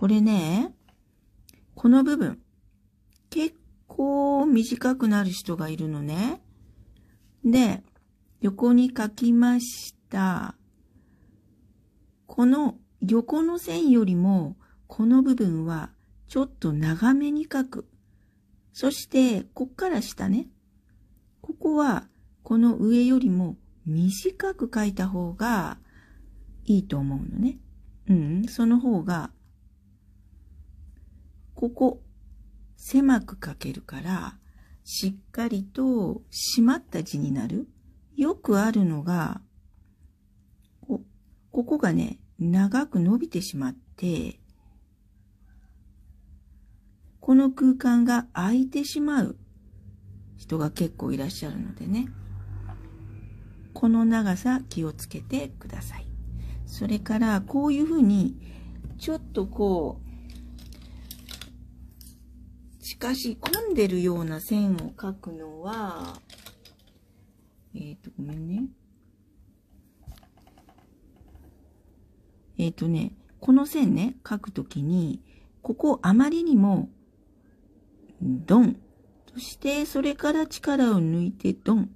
これね、この部分、結構短くなる人がいるのね。で、横に書きました。この横の線よりも、この部分はちょっと長めに書く。そして、こっから下ね。ここは、この上よりも短く書いた方がいいと思うのね。うん、その方がここ、狭く書けるから、しっかりと締まった字になる。よくあるのが、こここがね、長く伸びてしまって、この空間が空いてしまう人が結構いらっしゃるのでね。この長さ気をつけてください。それから、こういうふうに、ちょっとこう、しかし、混んでるような線を描くのは、えっ、ー、と、ごめんね。えっ、ー、とね、この線ね、描くときに、ここあまりにも、ドン。そして、それから力を抜いてドン。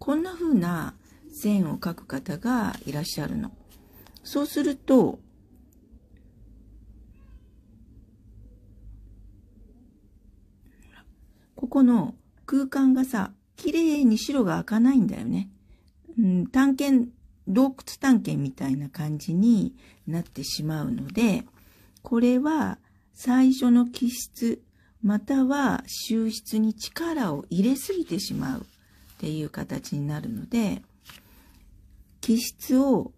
こんな風な線を描く方がいらっしゃるの。そうすると、この空間がさ、綺麗に白が開かないんだよね。うん、探検、洞窟探検みたいな感じになってしまうので、これは最初の気質、または収筆に力を入れすぎてしまうっていう形になるので、気質を、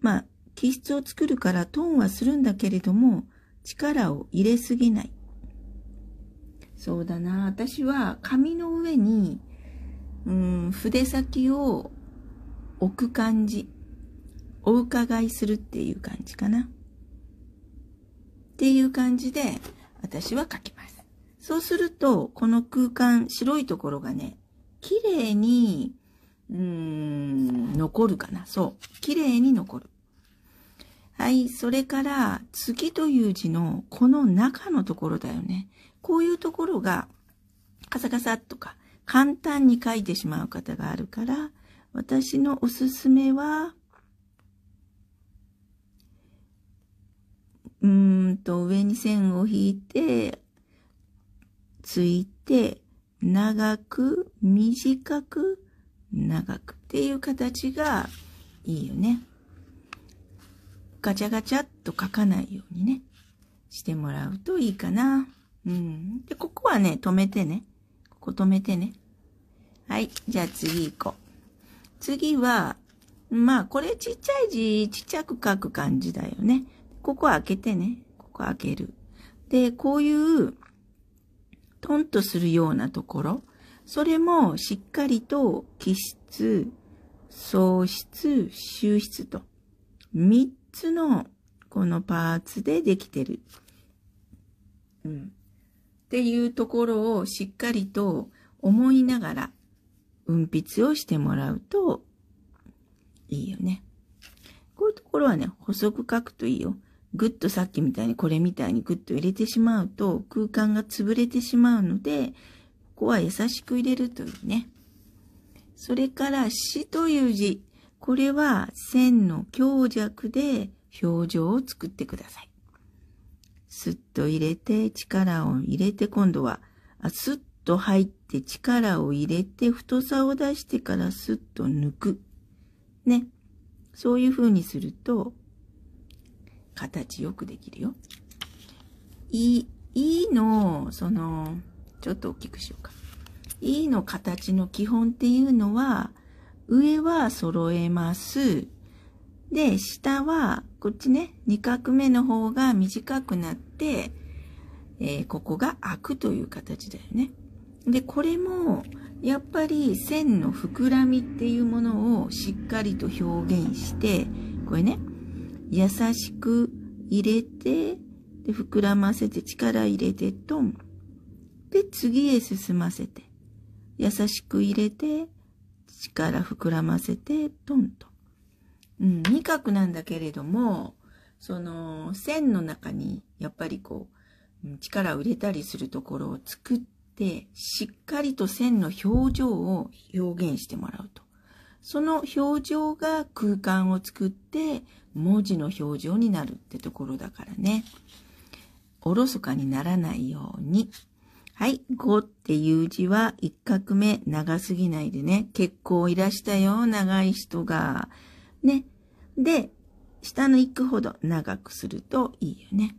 まあ、気質を作るからトーンはするんだけれども、力を入れすぎない。そうだな。私は紙の上に、うん、筆先を置く感じ。お伺いするっていう感じかな。っていう感じで、私は書きます。そうすると、この空間、白いところがね、綺麗に、うーん、残るかな。そう。綺麗に残る。はい。それから、次という字の、この中のところだよね。こういうところがカサカサとか簡単に書いてしまう方があるから、私のおすすめは、うーんと上に線を引いて、ついて、長く、短く、長くっていう形がいいよね。ガチャガチャっと書かないようにね、してもらうといいかな。うん。で、ここはね、止めてね。ここ止めてね。はい。じゃあ次行こう。次は、まあ、これちっちゃい字、ちっちゃく書く感じだよね。ここ開けてね。ここ開ける。で、こういう、トンとするようなところ。それもしっかりと気質、喪失、収失と、三つのこのパーツでできてる。うん。っていうところをしっかりと思いながら運筆をしてもらうといいよね。こういうところはね、細く書くといいよ。ぐっとさっきみたいにこれみたいにぐっと入れてしまうと空間が潰れてしまうので、ここは優しく入れるというね。それから死という字。これは線の強弱で表情を作ってください。スッと入れて力を入れて今度は、スッと入って力を入れて太さを出してからスッと抜く。ね。そういう風にすると、形よくできるよ。い、いの、その、ちょっと大きくしようか。いの形の基本っていうのは、上は揃えます。で、下は、こっちね、2画目の方が短くなっ、えー、ここが開くという形だよね。で、これも、やっぱり線の膨らみっていうものをしっかりと表現して、これね、優しく入れて、で膨らませて力入れて、トン。で、次へ進ませて、優しく入れて、力膨らませて、トンと。うん、二角なんだけれども、その、線の中にやっぱりこう、力を入れたりするところを作って、しっかりと線の表情を表現してもらうと。その表情が空間を作って、文字の表情になるってところだからね。おろそかにならないように。はい。5っていう字は一画目長すぎないでね。結構いらしたよ。長い人が。ね。で、下の行くほど長くするといいよね。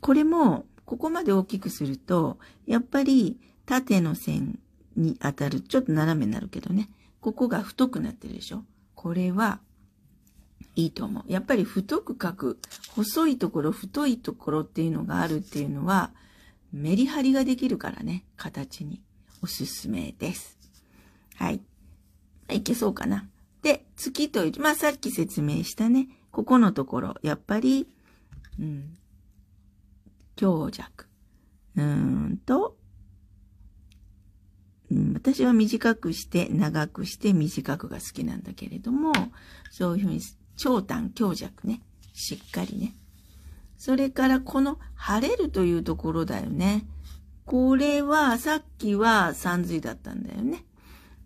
これも、ここまで大きくすると、やっぱり縦の線に当たる、ちょっと斜めになるけどね、ここが太くなってるでしょこれは、いいと思う。やっぱり太く書く、細いところ、太いところっていうのがあるっていうのは、メリハリができるからね、形に。おすすめです。はい。いけそうかな。で、月とまあさっき説明したね、ここのところ、やっぱり、うん、強弱。うーんと、うん、私は短くして長くして短くが好きなんだけれども、そういうふうに長短強弱ね。しっかりね。それからこの晴れるというところだよね。これはさっきは三髄だったんだよね。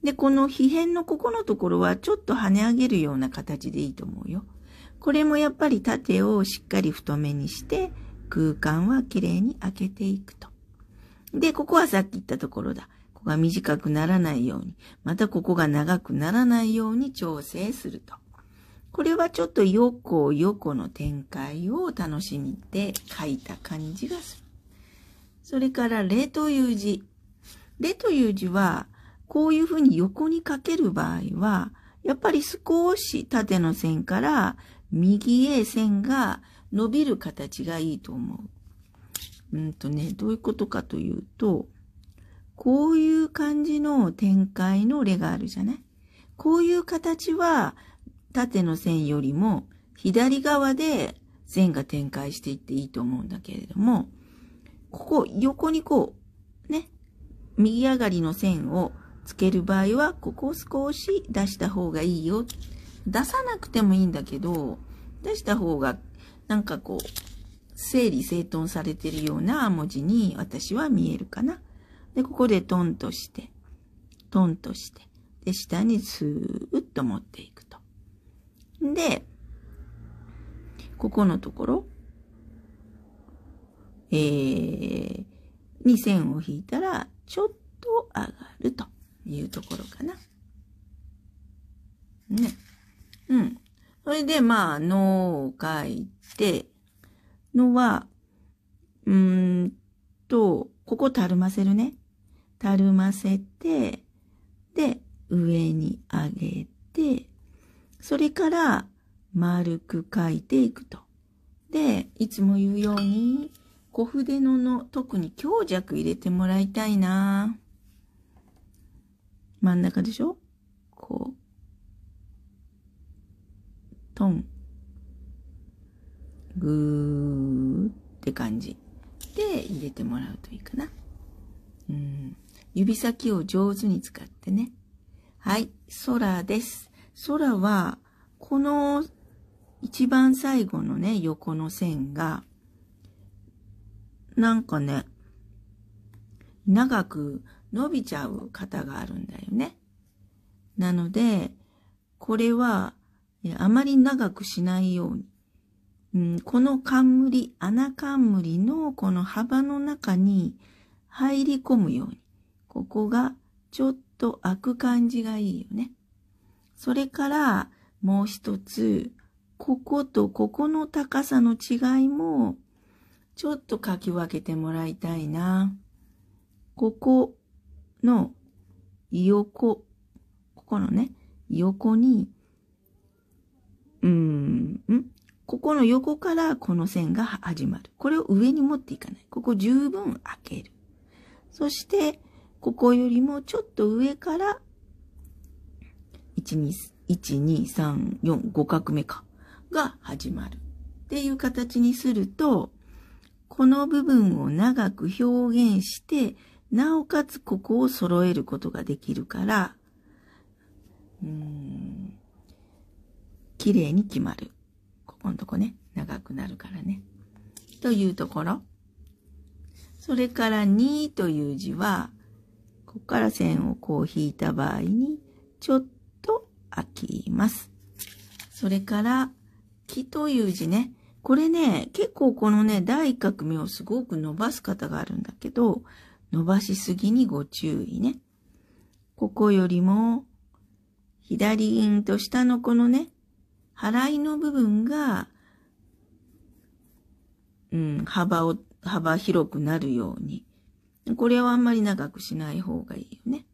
で、この皮辺のここのところはちょっと跳ね上げるような形でいいと思うよ。これもやっぱり縦をしっかり太めにして、空間は綺麗に開けていくと。で、ここはさっき言ったところだ。ここが短くならないように、またここが長くならないように調整すると。これはちょっと横横の展開を楽しみで書いた感じがする。それから、れという字。れという字は、こういうふうに横に書ける場合は、やっぱり少し縦の線から右へ線が伸びる形がいいと思う。うんとね、どういうことかというと、こういう感じの展開の例があるじゃないこういう形は縦の線よりも左側で線が展開していっていいと思うんだけれども、ここ横にこう、ね、右上がりの線をつける場合は、ここを少し出した方がいいよ。出さなくてもいいんだけど、出した方がなんかこう、整理整頓されてるような文字に私は見えるかな。で、ここでトンとして、トンとして、で、下にスーッと持っていくと。で、ここのところ、えー、に線を引いたら、ちょっと上がるというところかな。ね。うん。それで、まあ、のを書いて、のは、うーんと、ここたるませるね。たるませて、で、上に上げて、それから丸く書いていくと。で、いつも言うように、小筆のの、特に強弱入れてもらいたいな真ん中でしょこう、トン、ぐーって感じで入れてもらうといいかな。うん、指先を上手に使ってね。はい、空です。空は、この一番最後のね、横の線が、なんかね、長く伸びちゃう型があるんだよね。なので、これはあまり長くしないように、うん、この冠、穴冠のこの幅の中に入り込むように、ここがちょっと開く感じがいいよね。それからもう一つ、こことここの高さの違いもちょっと書き分けてもらいたいな。ここの横、ここのね、横にうん、ここの横からこの線が始まる。これを上に持っていかない。ここ十分開ける。そして、ここよりもちょっと上から、1、2、3、4、5画目か、が始まる。っていう形にすると、この部分を長く表現して、なおかつここを揃えることができるから、うん綺麗に決まる。ここのとこね、長くなるからね。というところ。それから2という字は、ここから線をこう引いた場合に、ちょっと開きます。それから、木という字ね。これね、結構このね、第一画目をすごく伸ばす方があるんだけど、伸ばしすぎにご注意ね。ここよりも、左銀と下のこのね、払いの部分が、うん、幅を、幅広くなるように。これはあんまり長くしない方がいいよね。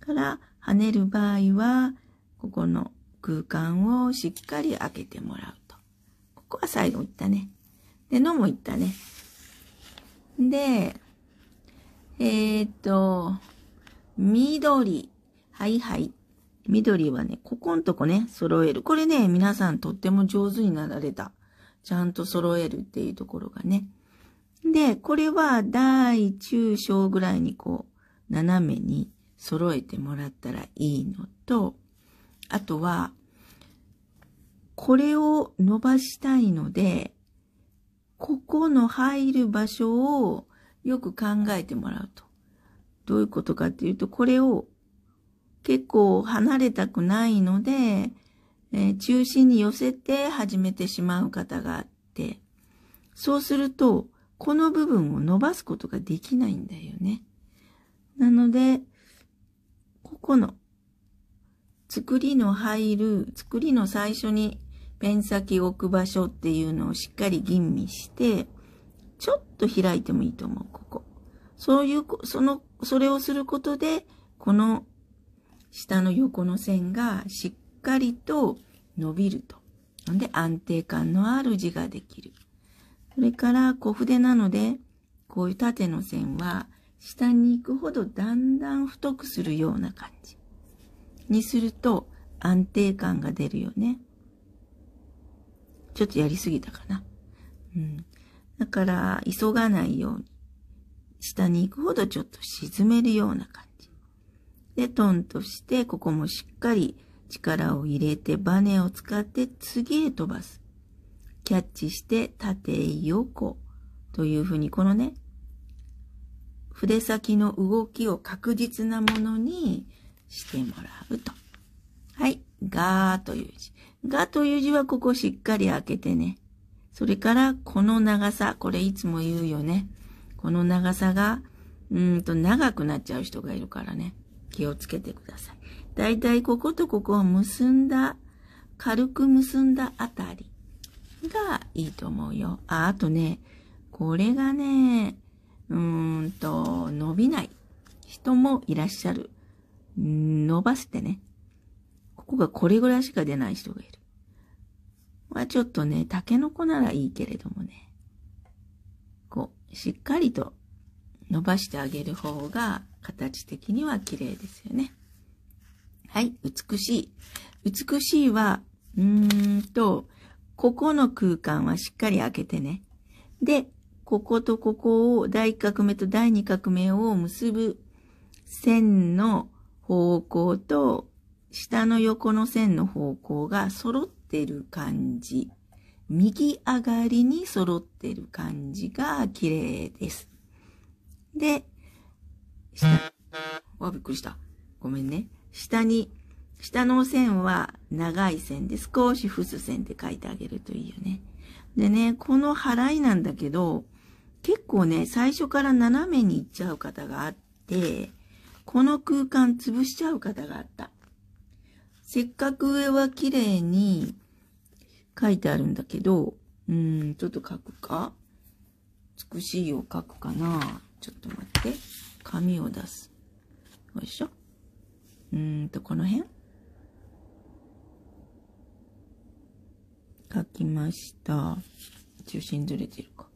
から、跳ねる場合は、ここの空間をしっかり開けてもらうと。ここは最後いったね。で、のもいったね。で、えー、っと、緑。はいはい。緑はね、ここんとこね、揃える。これね、皆さんとっても上手になられた。ちゃんと揃えるっていうところがね。で、これは大中小ぐらいにこう、斜めに揃えてもらったらいいのと、あとは、これを伸ばしたいので、ここの入る場所をよく考えてもらうと。どういうことかっていうと、これを結構離れたくないので、えー、中心に寄せて始めてしまう方があって、そうすると、この部分を伸ばすことができないんだよね。なので、ここの、作りの入る、作りの最初にペン先を置く場所っていうのをしっかり吟味して、ちょっと開いてもいいと思う、ここ。そういう、その、それをすることで、この下の横の線がしっかりと伸びると。なんで安定感のある字ができる。それから小筆なので、こういう縦の線は下に行くほどだんだん太くするような感じ。にすると安定感が出るよね。ちょっとやりすぎたかな。うん。だから、急がないように。下に行くほどちょっと沈めるような感じ。で、トンとして、ここもしっかり力を入れて、バネを使って次へ飛ばす。キャッチして、縦横というふうに、このね、筆先の動きを確実なものにしてもらうと。はい。がーという字。がという字はここしっかり開けてね。それから、この長さ。これいつも言うよね。この長さが、うんと長くなっちゃう人がいるからね。気をつけてください。だいたいこことここを結んだ、軽く結んだあたりがいいと思うよ。あ、あとね、これがね、うーんと、伸びない人もいらっしゃる。伸ばしてね。ここがこれぐらいしか出ない人がいる。これはちょっとね、タケノコならいいけれどもね。こう、しっかりと伸ばしてあげる方が形的には綺麗ですよね。はい、美しい。美しいは、うーんと、ここの空間はしっかり開けてね。で、こことここを第1画目と第2画目を結ぶ線の方向と下の横の線の方向が揃ってる感じ。右上がりに揃ってる感じが綺麗です。で、下。わ、びっくりした。ごめんね。下に、下の線は長い線で少し伏す線で書いてあげるといいよね。でね、この払いなんだけど、結構ね、最初から斜めに行っちゃう方があって、この空間潰しちゃう方があった。せっかく上は綺麗に書いてあるんだけど、うん、ちょっと書くか美しいを書くかなちょっと待って。紙を出す。よいしょ。うーんと、この辺書きました。中心ずれてるか。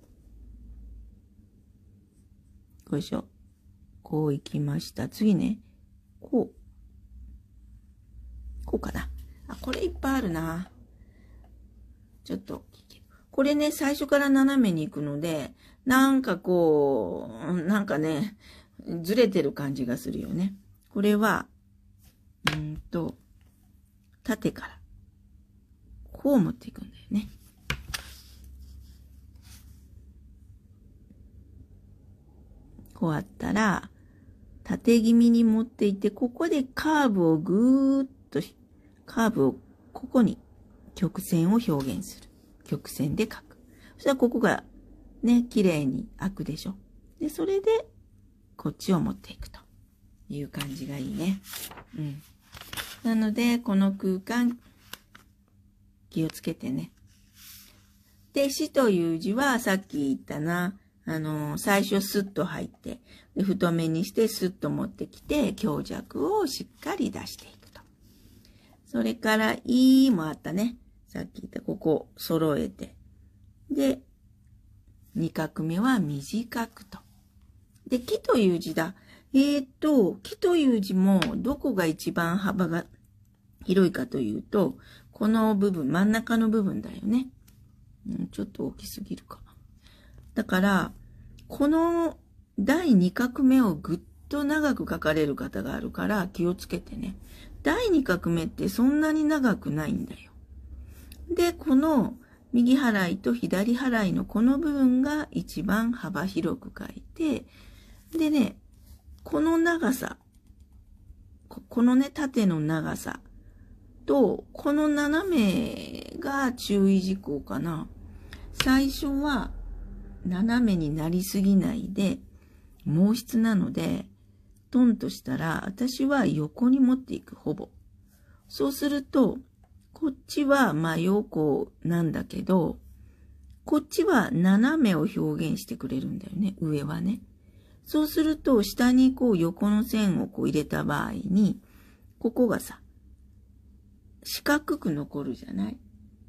よいしょ。こう行きました。次ね、こう。こうかな。あ、これいっぱいあるな。ちょっと、これね、最初から斜めに行くので、なんかこう、なんかね、ずれてる感じがするよね。これは、うんと、縦から、こう持っていくんだよね。こうあったら、縦気味に持っていって、ここでカーブをぐーっと、カーブをここに曲線を表現する。曲線で書く。そしたらここがね、綺麗に開くでしょ。で、それでこっちを持っていくという感じがいいね。うん。なので、この空間、気をつけてね。で、死という字は、さっき言ったな、あの、最初スッと入って、で太めにしてスッと持ってきて、強弱をしっかり出していくと。それから、いもあったね。さっき言った、ここ、揃えて。で、2画目は短くと。で、木という字だ。えっ、と、木という字もどこが一番幅が広いかというと、この部分、真ん中の部分だよね。うん、ちょっと大きすぎるかだから、この第2画目をぐっと長く書かれる方があるから気をつけてね。第2画目ってそんなに長くないんだよ。で、この右払いと左払いのこの部分が一番幅広く書いて、でね、この長さ、このね、縦の長さと、この斜めが注意事項かな。最初は斜めになりすぎないで、毛筆なので、トンとしたら、私は横に持っていく、ほぼ。そうすると、こっちは真横なんだけど、こっちは斜めを表現してくれるんだよね、上はね。そうすると、下にこう横の線をこう入れた場合に、ここがさ、四角く残るじゃない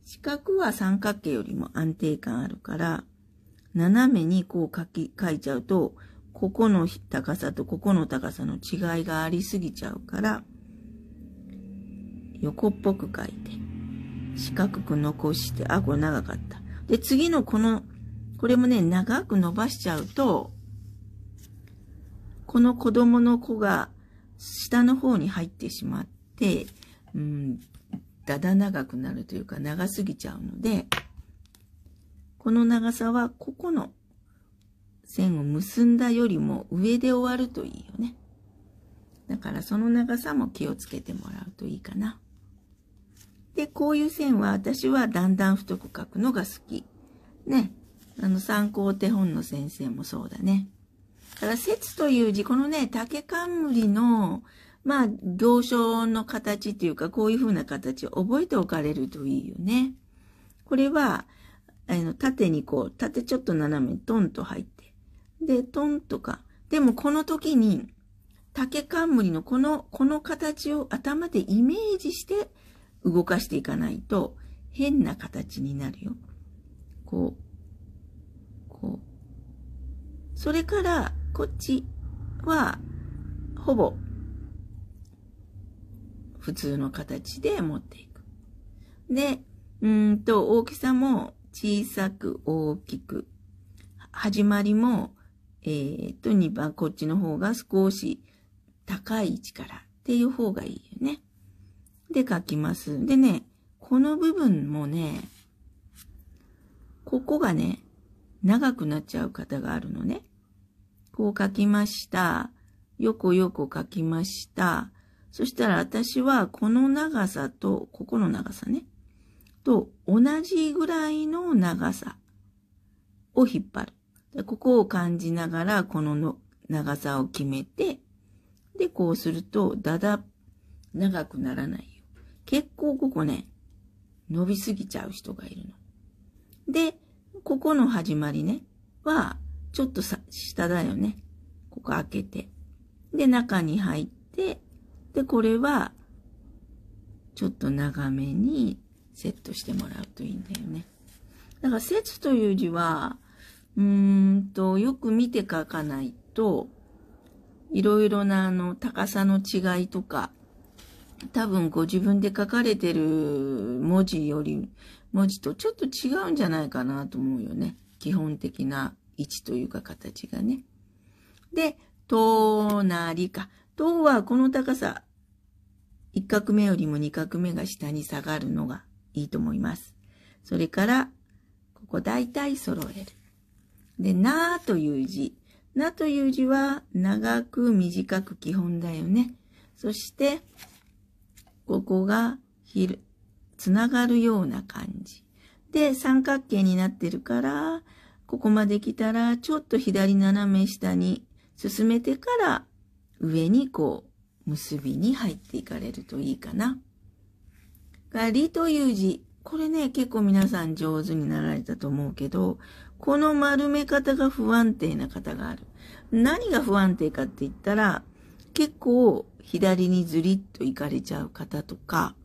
四角は三角形よりも安定感あるから、斜めにこう書き、書いちゃうと、ここの高さとここの高さの違いがありすぎちゃうから、横っぽく書いて、四角く残して、あ、これ長かった。で、次のこの、これもね、長く伸ばしちゃうと、この子供の子が下の方に入ってしまって、うん、だだ長くなるというか長すぎちゃうので、この長さはここの線を結んだよりも上で終わるといいよね。だからその長さも気をつけてもらうといいかな。で、こういう線は私はだんだん太く描くのが好き。ね。あの参考手本の先生もそうだね。から節という字、このね、竹冠の、まあ、行書の形っていうか、こういう風な形を覚えておかれるといいよね。これは、あの、縦にこう、縦ちょっと斜めトンと入って。で、トンとか。でもこの時に、竹冠のこの、この形を頭でイメージして動かしていかないと、変な形になるよ。こう、こう。それから、こっちは、ほぼ、普通の形で持っていく。で、うんと、大きさも小さく大きく。始まりも、えー、っと、2番、こっちの方が少し高い位置からっていう方がいいよね。で、書きます。でね、この部分もね、ここがね、長くなっちゃう方があるのね。こう書きました。よこよこ書きました。そしたら私はこの長さと、ここの長さね、と同じぐらいの長さを引っ張る。ここを感じながらこのの長さを決めて、で、こうすると、だだ、長くならないよ。結構ここね、伸びすぎちゃう人がいるの。で、ここの始まりね、は、ちょっとさ下だよね。ここ開けて。で、中に入って、で、これは、ちょっと長めにセットしてもらうといいんだよね。だから、説という字は、うーんと、よく見て書かないと、いろいろなあの、高さの違いとか、多分ご自分で書かれてる文字より、文字とちょっと違うんじゃないかなと思うよね。基本的な1というか形がね。で、となりか。とはこの高さ、1画目よりも2画目が下に下がるのがいいと思います。それから、ここ大体揃える。で、なという字。なという字は長く短く基本だよね。そして、ここがひる、つながるような感じ。で、三角形になってるから、ここまで来たら、ちょっと左斜め下に進めてから、上にこう、結びに入っていかれるといいかな。が、りという字。これね、結構皆さん上手になられたと思うけど、この丸め方が不安定な方がある。何が不安定かって言ったら、結構左にずりっと行かれちゃう方とか、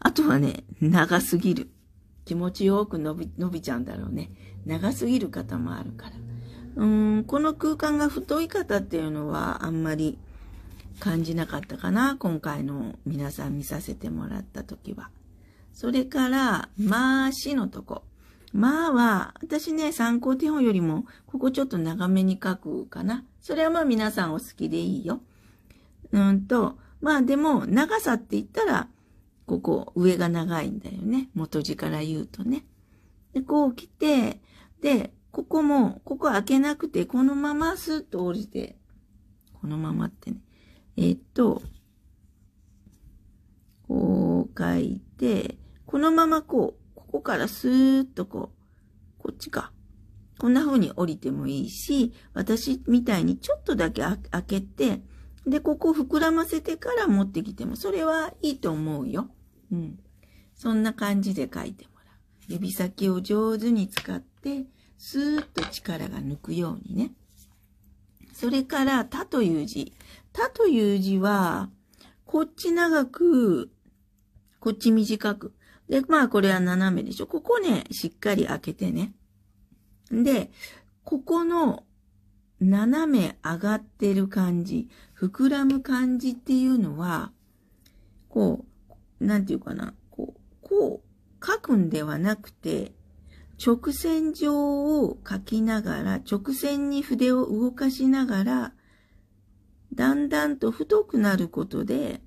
あとはね、長すぎる。気持ちよく伸び、伸びちゃうんだろうね。長すぎる方もあるから。うん、この空間が太い方っていうのはあんまり感じなかったかな。今回の皆さん見させてもらった時は。それから、まあしのとこ。まあは、私ね、参考手本よりも、ここちょっと長めに書くかな。それはまあ皆さんお好きでいいよ。うんと、まあでも、長さって言ったら、ここ、上が長いんだよね。元字から言うとね。で、こう来て、で、ここも、ここ開けなくて、このまますっと降りて、このままってね。えー、っと、こう書いて、このままこう、ここからスーッとこう、こっちか。こんな風に降りてもいいし、私みたいにちょっとだけ開けて、で、ここ膨らませてから持ってきても、それはいいと思うよ。うん。そんな感じで書いてもらう。指先を上手に使って、スーッと力が抜くようにね。それから、たという字。たという字は、こっち長く、こっち短く。で、まあこれは斜めでしょ。ここね、しっかり開けてね。で、ここの斜め上がってる感じ、膨らむ感じっていうのは、こう、なんていうかな、こう、こう書くんではなくて、直線上を書きながら、直線に筆を動かしながら、だんだんと太くなることで、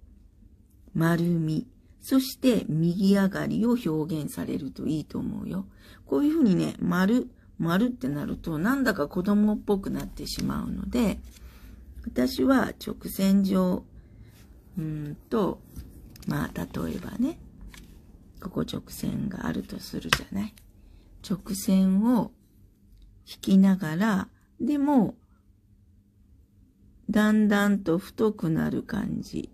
丸み、そして右上がりを表現されるといいと思うよ。こういうふうにね、丸、丸ってなるとなんだか子供っぽくなってしまうので、私は直線上、うんと、まあ、例えばね、ここ直線があるとするじゃない。直線を引きながら、でも、だんだんと太くなる感じ。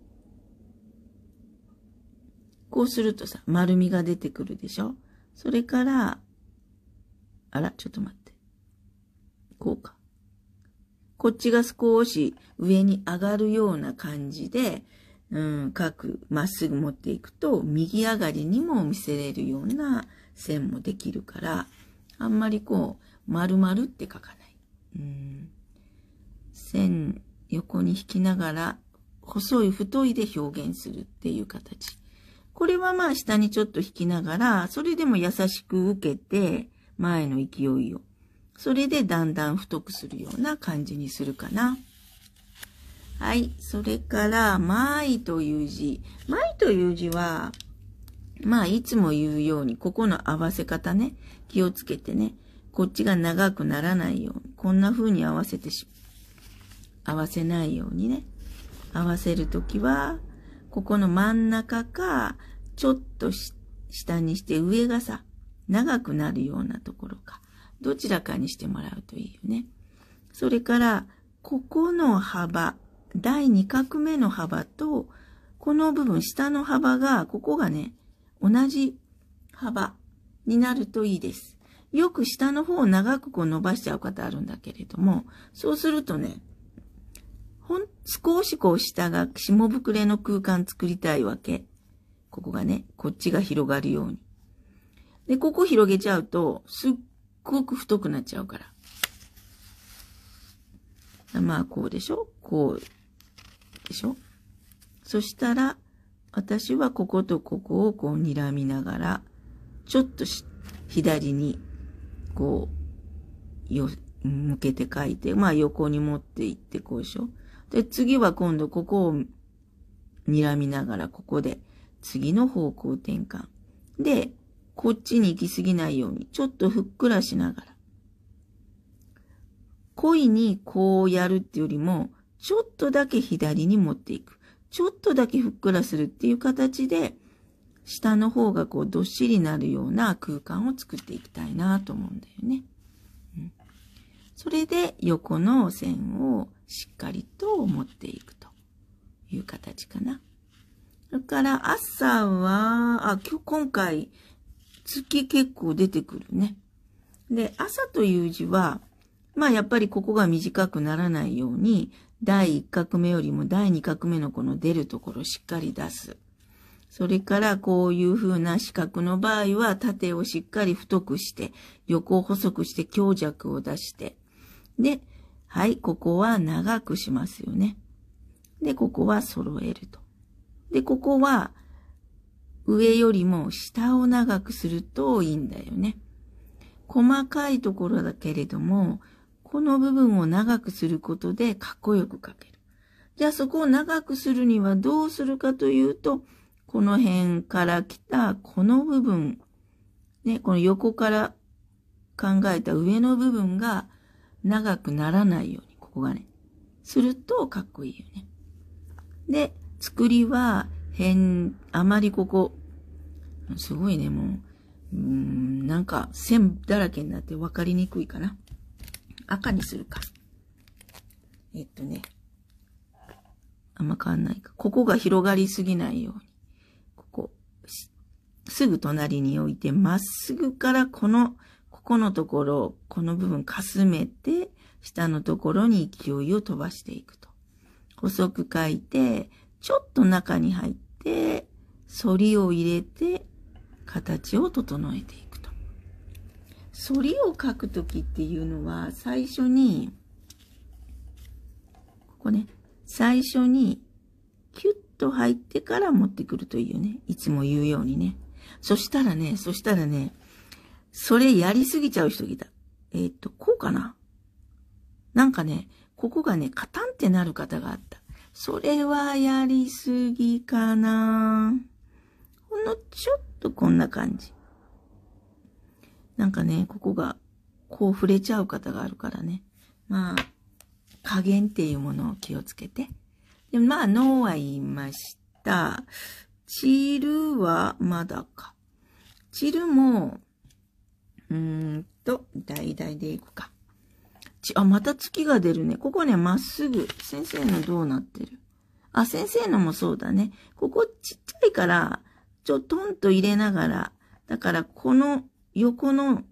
こうするとさ、丸みが出てくるでしょそれから、あら、ちょっと待って。こうか。こっちが少し上に上がるような感じで、うん、各、まっすぐ持っていくと、右上がりにも見せれるような線もできるから、あんまりこう、丸々って書かない。うん、線、横に引きながら、細い太いで表現するっていう形。これはまあ下にちょっと引きながら、それでも優しく受けて、前の勢いを。それでだんだん太くするような感じにするかな。はい。それから、まいという字。前という字は、まあ、いつも言うように、ここの合わせ方ね、気をつけてね、こっちが長くならないように、こんな風に合わせてし、合わせないようにね、合わせるときは、ここの真ん中か、ちょっと下にして上がさ、長くなるようなところか、どちらかにしてもらうといいよね。それから、ここの幅、第2画目の幅と、この部分、下の幅が、ここがね、同じ幅になるといいです。よく下の方を長くこう伸ばしちゃう方あるんだけれども、そうするとね、ほん、少しこう下が下膨れの空間作りたいわけ。ここがね、こっちが広がるように。で、ここ広げちゃうと、すっごく太くなっちゃうから。まあ、こうでしょこうでしょそしたら、私はこことここをこう睨みながら、ちょっと左に、こう、よ、向けて書いて、まあ横に持っていってこうでしょで、次は今度ここを睨みながら、ここで、次の方向転換。で、こっちに行き過ぎないように、ちょっとふっくらしながら。恋にこうやるってよりも、ちょっとだけ左に持っていく。ちょっとだけふっくらするっていう形で、下の方がこうどっしりなるような空間を作っていきたいなと思うんだよね。うん、それで横の線をしっかりと持っていくという形かな。それから朝は、あ、今日今回月結構出てくるね。で、朝という字は、まあやっぱりここが短くならないように、第1画目よりも第2画目のこの出るところしっかり出す。それからこういう風な四角の場合は縦をしっかり太くして、横を細くして強弱を出して、で、はい、ここは長くしますよね。で、ここは揃えると。で、ここは上よりも下を長くするといいんだよね。細かいところだけれども、この部分を長くすることでかっこよく書ける。じゃあそこを長くするにはどうするかというと、この辺から来たこの部分、ね、この横から考えた上の部分が長くならないように、ここがね。するとかっこいいよね。で、作りは変、あまりここ、すごいね、もう、うん、なんか線だらけになって分かりにくいかな。赤にするか。えっとね。あんま変わんないか。ここが広がりすぎないように。ここ、すぐ隣に置いて、まっすぐからこの、ここのところ、この部分かすめて、下のところに勢いを飛ばしていくと。細く書いて、ちょっと中に入って、反りを入れて、形を整えていく。反りを書くときっていうのは、最初に、ここね、最初に、キュッと入ってから持ってくるというね、いつも言うようにね。そしたらね、そしたらね、それやりすぎちゃう人いた。えー、っと、こうかななんかね、ここがね、カタンってなる方があった。それはやりすぎかなほんのちょっとこんな感じ。なんかね、ここが、こう触れちゃう方があるからね。まあ、加減っていうものを気をつけて。で、まあ、ノーは言いました。散るはまだか。散るも、うーんと、大々でいくか。ち、あ、また月が出るね。ここね、まっすぐ。先生のどうなってるあ、先生のもそうだね。ここちっちゃいから、ちょ、トンと入れながら。だから、この横の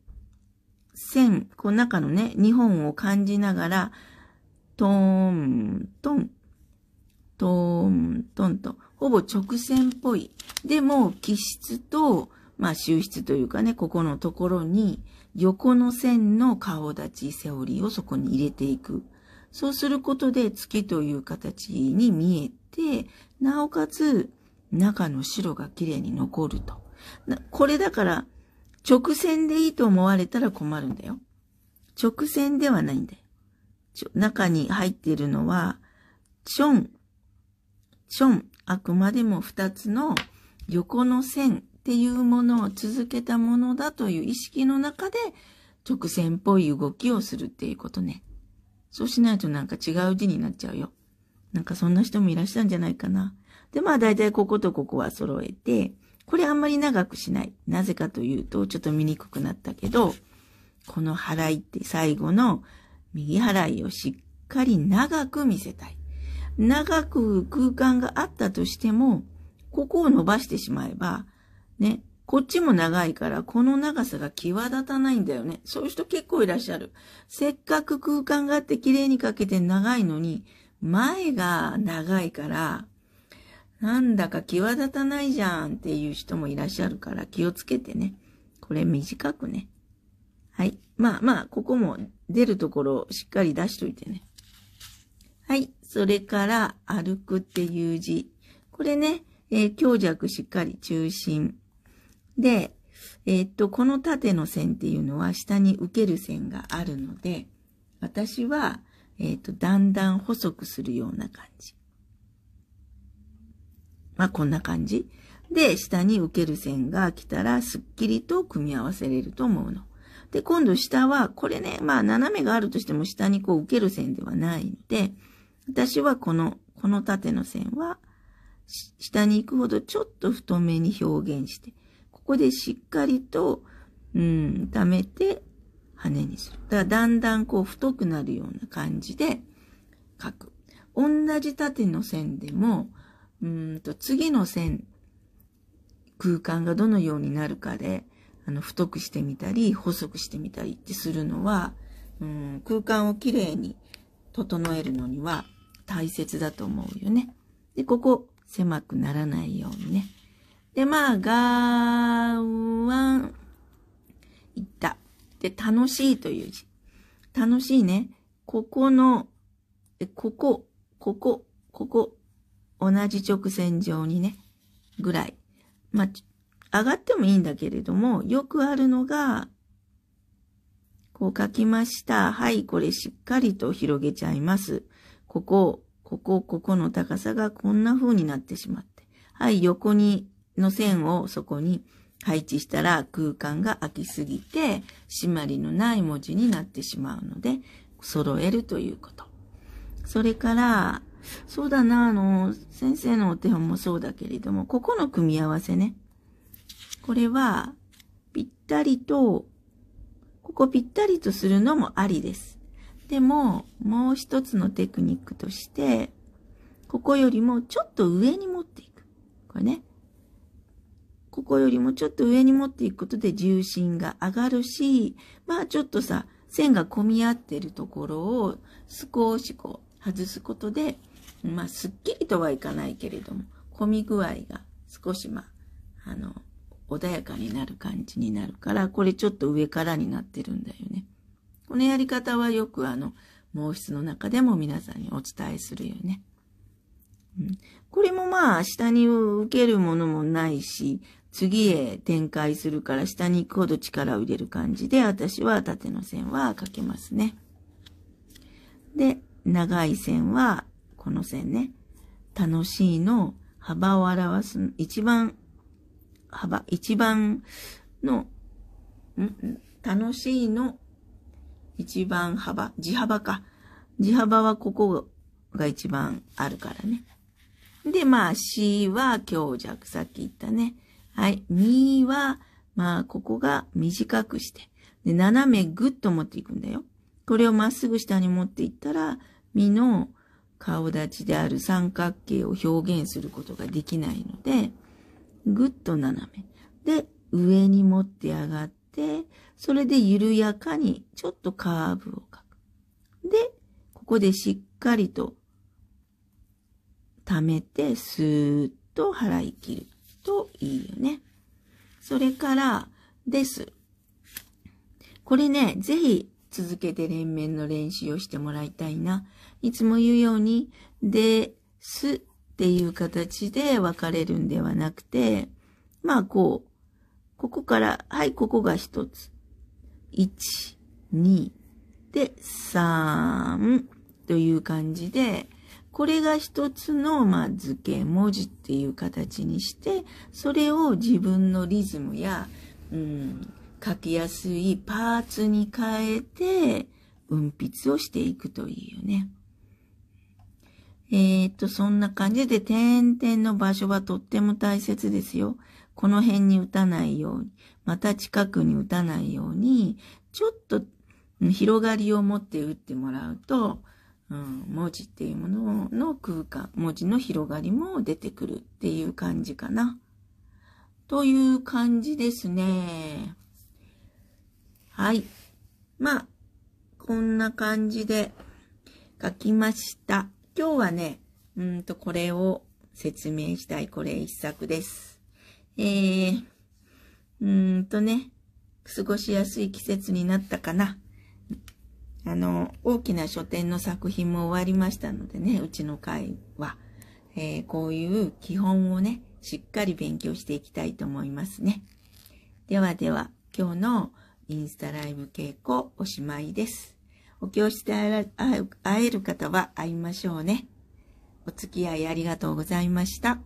線、この中のね、2本を感じながら、トーン、トン、トーン、トンと、ほぼ直線っぽい。でも、気質と、まあ、収筆というかね、ここのところに、横の線の顔立ち、セオリーをそこに入れていく。そうすることで月という形に見えて、なおかつ中の白が綺麗に残ると。これだから直線でいいと思われたら困るんだよ。直線ではないんだよ。中に入っているのは、チョン、チョン、あくまでも二つの横の線っていうものを続けたものだという意識の中で直線っぽい動きをするっていうことね。そうしないとなんか違う字になっちゃうよ。なんかそんな人もいらっしゃるんじゃないかな。で、まあ大体こことここは揃えて、これあんまり長くしない。なぜかというと、ちょっと見にくくなったけど、この払いって最後の右払いをしっかり長く見せたい。長く空間があったとしても、ここを伸ばしてしまえば、ね、こっちも長いから、この長さが際立たないんだよね。そういう人結構いらっしゃる。せっかく空間があって綺麗にかけて長いのに、前が長いから、なんだか際立たないじゃんっていう人もいらっしゃるから気をつけてね。これ短くね。はい。まあまあ、ここも出るところをしっかり出しといてね。はい。それから、歩くっていう字。これね、えー、強弱しっかり中心。で、えー、っと、この縦の線っていうのは下に受ける線があるので、私は、えー、っと、だんだん細くするような感じ。まあ、こんな感じ。で、下に受ける線が来たら、すっきりと組み合わせれると思うの。で、今度下は、これね、まあ、斜めがあるとしても下にこう受ける線ではないので、私はこの、この縦の線は、下に行くほどちょっと太めに表現して、ここでしっかりと、うん、溜めて、羽にする。だからだんだんこう太くなるような感じで書く。同じ縦の線でも、うんと、次の線、空間がどのようになるかで、あの、太くしてみたり、細くしてみたりってするのは、うん、空間をきれいに整えるのには大切だと思うよね。で、ここ、狭くならないようにね。で、まあ、がーわん、いった。で、楽しいという字。楽しいね。ここの、え、ここ、ここ、ここ、同じ直線上にね、ぐらい。まあ、上がってもいいんだけれども、よくあるのが、こう書きました。はい、これしっかりと広げちゃいます。ここ、ここ、ここの高さがこんな風になってしまって。はい、横に、の線をそこに配置したら空間が空きすぎて、締まりのない文字になってしまうので、揃えるということ。それから、そうだな、あの、先生のお手本もそうだけれども、ここの組み合わせね。これは、ぴったりと、ここぴったりとするのもありです。でも、もう一つのテクニックとして、ここよりもちょっと上に持っていく。これね。ここよりもちょっと上に持っていくことで重心が上がるし、まあちょっとさ、線が混み合ってるところを少しこう外すことでまあ、すっきりとはいかないけれども、混み具合が少し、まあ、あの、穏やかになる感じになるから、これちょっと上からになってるんだよね。このやり方はよくあの、毛筆の中でも皆さんにお伝えするよね。うん、これもまあ、下に受けるものもないし、次へ展開するから下に行くほど力を入れる感じで、私は縦の線は描けますね。で、長い線はこの線ね。楽しいの幅を表す、一番、幅、一番の、ん楽しいの一番幅、地幅か。地幅はここが一番あるからね。で、まあ、C は強弱、さっき言ったね。はい。2は、まあ、ここが短くして。で、斜めぐっと持っていくんだよ。これをまっすぐ下に持っていったら、みの顔立ちである三角形を表現することができないので、ぐっと斜め。で、上に持って上がって、それで緩やかにちょっとカーブを描く。で、ここでしっかりと溜めて、スーッと払い切るといいよね。それから、です。これね、ぜひ続けて連綿の練習をしてもらいたいな。いつも言うように、です、っていう形で分かれるんではなくて、まあこう、ここから、はい、ここが一つ。一、二、で、三という感じで、これが一つの、まあ、図形文字っていう形にして、それを自分のリズムや、うん、書きやすいパーツに変えて、文筆をしていくといいよね。えー、っと、そんな感じで点々の場所はとっても大切ですよ。この辺に打たないように、また近くに打たないように、ちょっと広がりを持って打ってもらうと、うん、文字っていうものの空間、文字の広がりも出てくるっていう感じかな。という感じですね。はい。まあ、こんな感じで書きました。今日はね、うんとこれを説明したい、これ一作です。えー、うんとね、過ごしやすい季節になったかな。あの、大きな書店の作品も終わりましたのでね、うちの会は、えー、こういう基本をね、しっかり勉強していきたいと思いますね。ではでは、今日のインスタライブ稽古おしまいです。お教室で会える方は会いましょうね。お付き合いありがとうございました。